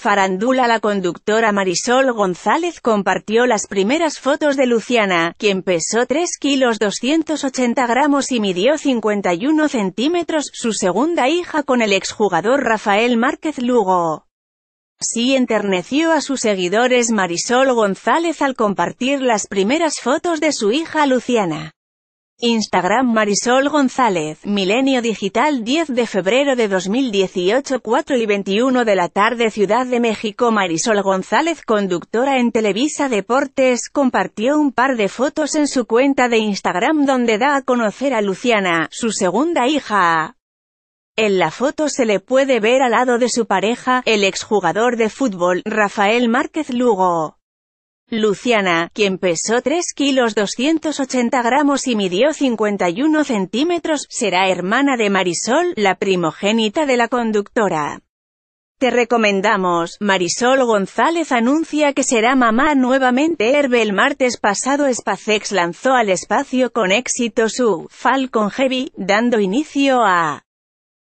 Farandula La conductora Marisol González compartió las primeras fotos de Luciana, quien pesó 3 kilos 280 gramos y midió 51 centímetros, su segunda hija con el exjugador Rafael Márquez Lugo. Sí enterneció a sus seguidores Marisol González al compartir las primeras fotos de su hija Luciana. Instagram Marisol González, Milenio Digital 10 de febrero de 2018 4 y 21 de la tarde Ciudad de México Marisol González, conductora en Televisa Deportes, compartió un par de fotos en su cuenta de Instagram donde da a conocer a Luciana, su segunda hija. En la foto se le puede ver al lado de su pareja, el exjugador de fútbol, Rafael Márquez Lugo. Luciana, quien pesó 3 kilos 280 gramos y midió 51 centímetros, será hermana de Marisol, la primogénita de la conductora. Te recomendamos, Marisol González anuncia que será mamá nuevamente. Herbe el martes pasado Spacex lanzó al espacio con éxito su Falcon Heavy, dando inicio a